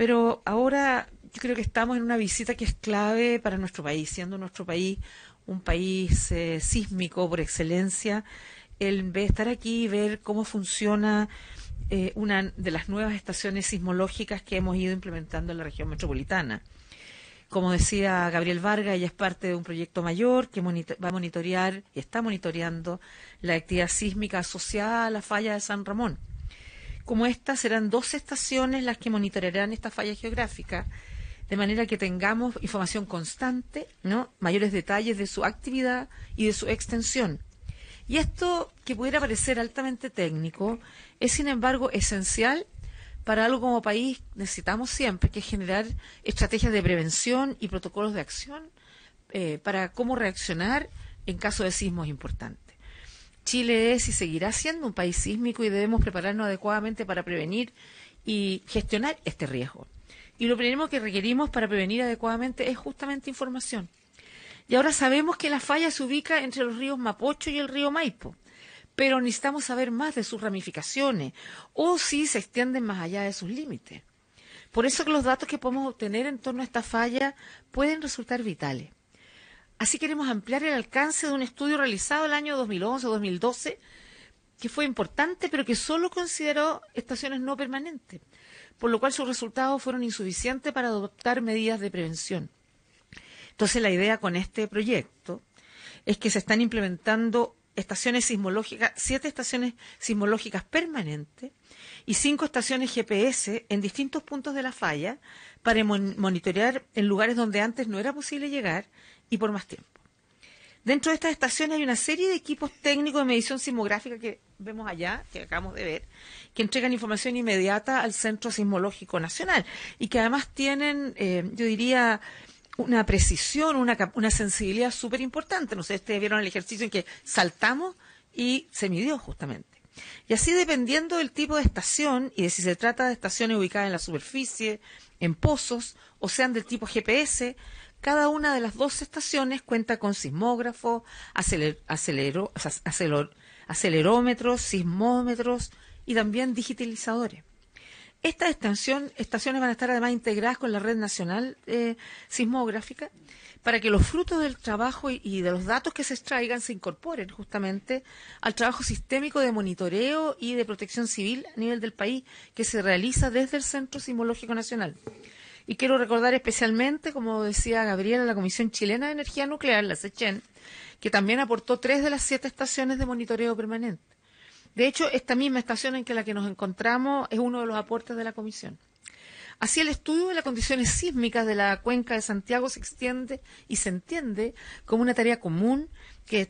Pero ahora yo creo que estamos en una visita que es clave para nuestro país, siendo nuestro país un país eh, sísmico por excelencia, el estar aquí y ver cómo funciona eh, una de las nuevas estaciones sismológicas que hemos ido implementando en la región metropolitana. Como decía Gabriel Vargas, ella es parte de un proyecto mayor que va a monitorear y está monitoreando la actividad sísmica asociada a la falla de San Ramón como estas serán dos estaciones las que monitorearán esta falla geográfica, de manera que tengamos información constante, ¿no? mayores detalles de su actividad y de su extensión. Y esto, que pudiera parecer altamente técnico, es sin embargo esencial para algo como país necesitamos siempre, que es generar estrategias de prevención y protocolos de acción eh, para cómo reaccionar en caso de sismos importantes. Chile es y seguirá siendo un país sísmico y debemos prepararnos adecuadamente para prevenir y gestionar este riesgo. Y lo primero que requerimos para prevenir adecuadamente es justamente información. Y ahora sabemos que la falla se ubica entre los ríos Mapocho y el río Maipo, pero necesitamos saber más de sus ramificaciones o si se extienden más allá de sus límites. Por eso los datos que podemos obtener en torno a esta falla pueden resultar vitales. Así queremos ampliar el alcance de un estudio realizado el año 2011-2012, que fue importante, pero que solo consideró estaciones no permanentes, por lo cual sus resultados fueron insuficientes para adoptar medidas de prevención. Entonces, la idea con este proyecto es que se están implementando estaciones sismológicas, siete estaciones sismológicas permanentes y cinco estaciones GPS en distintos puntos de la falla para monitorear en lugares donde antes no era posible llegar y por más tiempo. Dentro de estas estaciones hay una serie de equipos técnicos de medición sismográfica que vemos allá, que acabamos de ver, que entregan información inmediata al Centro Sismológico Nacional y que además tienen, eh, yo diría, una precisión, una, una sensibilidad súper importante. No sé, ustedes vieron el ejercicio en que saltamos y se midió justamente. Y así dependiendo del tipo de estación y de si se trata de estaciones ubicadas en la superficie, en pozos, o sean del tipo GPS, cada una de las dos estaciones cuenta con sismógrafo, acelerómetros, sismómetros y también digitalizadores. Estas estaciones van a estar además integradas con la red nacional eh, sismográfica para que los frutos del trabajo y, y, de los datos que se extraigan se incorporen justamente al trabajo sistémico de monitoreo y de protección civil a nivel del país que se realiza desde el Centro Sismológico Nacional. Y quiero recordar especialmente, como decía Gabriela, la Comisión Chilena de Energía Nuclear, la SECHEN, que también aportó tres de las siete estaciones de monitoreo permanente. De hecho, esta misma estación en que la que nos encontramos es uno de los aportes de la Comisión. Así el estudio de las condiciones sísmicas de la cuenca de Santiago se extiende y se entiende como una tarea común que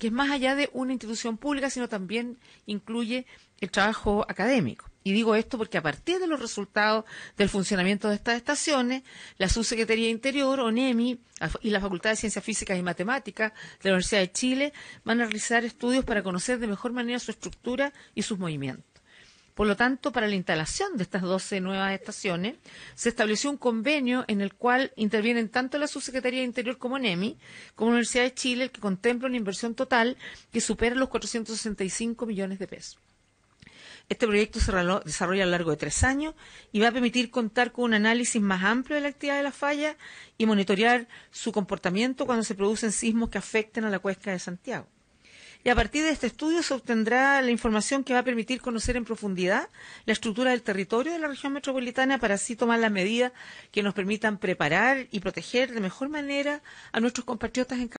es más allá de una institución pública, sino también incluye el trabajo académico. Y digo esto porque a partir de los resultados del funcionamiento de estas estaciones, la Subsecretaría de Interior, ONEMI y la Facultad de Ciencias Físicas y Matemáticas de la Universidad de Chile van a realizar estudios para conocer de mejor manera su estructura y sus movimientos. Por lo tanto, para la instalación de estas 12 nuevas estaciones, se estableció un convenio en el cual intervienen tanto la Subsecretaría de Interior como NEMI, como la Universidad de Chile, el que contempla una inversión total que supera los 465 millones de pesos. Este proyecto se desarrolla a lo largo de tres años y va a permitir contar con un análisis más amplio de la actividad de la falla y monitorear su comportamiento cuando se producen sismos que afecten a la cuenca de Santiago. Y a partir de este estudio se obtendrá la información que va a permitir conocer en profundidad la estructura del territorio de la región metropolitana para así tomar las medidas que nos permitan preparar y proteger de mejor manera a nuestros compatriotas en